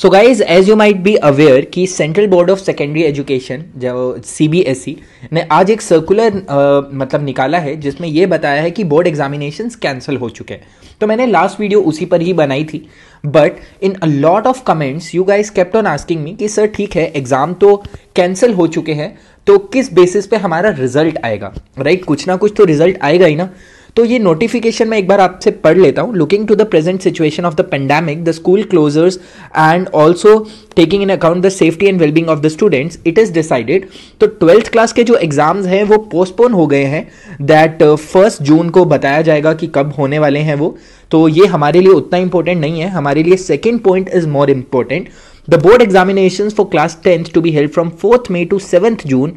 So guys as you might be aware कि central board of secondary education जो C B S E ने आज एक circular uh, मतलब निकाला है जिसमें यह बताया है कि बोर्ड एग्जामिनेशन कैंसिल हो चुके हैं तो मैंने लास्ट वीडियो उसी पर ही बनाई थी but in a lot of comments you guys kept on asking me कि सर ठीक है एग्ज़ाम तो कैंसिल हो चुके हैं तो किस बेसिस पे हमारा रिजल्ट आएगा राइट right? कुछ ना कुछ तो रिजल्ट आएगा ही ना तो ये नोटिफिकेशन मैं एक बार आपसे पढ़ लेता हूँ looking to the present situation of the pandemic the school closures and also taking in account the safety and wellbeing of the students it is decided तो ट्वेल्थ क्लास के जो एग्जाम्स हैं वो पोस्टपोन हो गए हैं दैट फर्स्ट जून को बताया जाएगा कि कब होने वाले हैं वो तो ये हमारे लिए उतना इंपॉर्टेंट नहीं है हमारे लिए second point is more important the board examination for class tenth to be held from fourth May to seventh June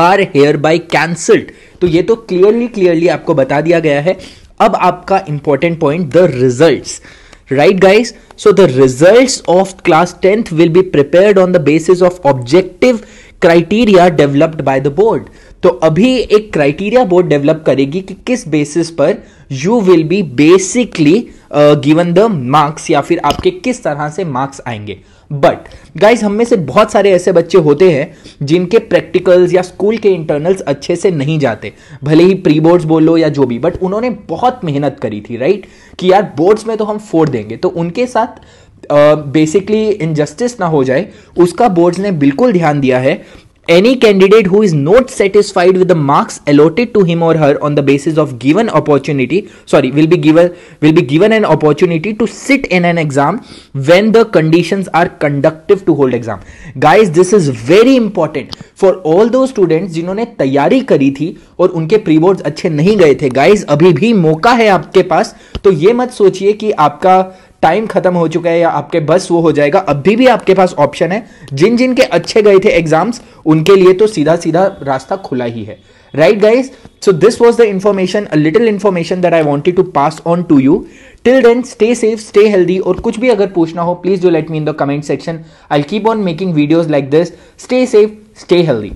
are hereby cancelled तो ये तो क्लियरली क्लियरली आपको बता दिया गया है अब आपका important point the result right guys so the result of class tenth will be prepare on the basis of objective criteria developed by the board तो अभी एक क्राइटेरिया बोर्ड डेवलप करेगी कि किस बेसिस पर you will be basically given the marks या फिर आपके किस तरह से मार्क्स आएंगे बट गाइज हम में से बहुत सारे ऐसे बच्चे होते हैं जिनके प्रैक्टिकल्स या स्कूल के इंटरनल्स अच्छे से नहीं जाते भले ही प्री बोर्ड्स बोलो या जो भी बट उन्होंने बहुत मेहनत करी थी राइट कि यार बोर्ड्स में तो हम फोड़ देंगे तो उनके साथ बेसिकली uh, इनजस्टिस ना हो जाए उसका बोर्ड्स ने बिल्कुल ध्यान दिया है Any candidate who is not satisfied with the marks allotted to him or her on the basis of given opportunity, sorry, will be given will be given an opportunity to sit in an exam when the conditions are conductive to hold exam. Guys, this is very important for all those students जिन्होंने तैयारी करी थी और उनके pre board अच्छे नहीं गए थे गाइज अभी भी मौका है आपके पास तो ये मत सोचिए कि आपका टाइम खत्म हो चुका है या आपके बस वो हो जाएगा अभी भी आपके पास ऑप्शन है जिन जिन के अच्छे गए थे एग्जाम्स उनके लिए तो सीधा सीधा रास्ता खुला ही है right guys so this was the information a little information that I wanted to pass on to you till then stay safe stay healthy और कुछ भी अगर पूछना हो please do let me in the comment section I keep on making videos like this stay safe stay healthy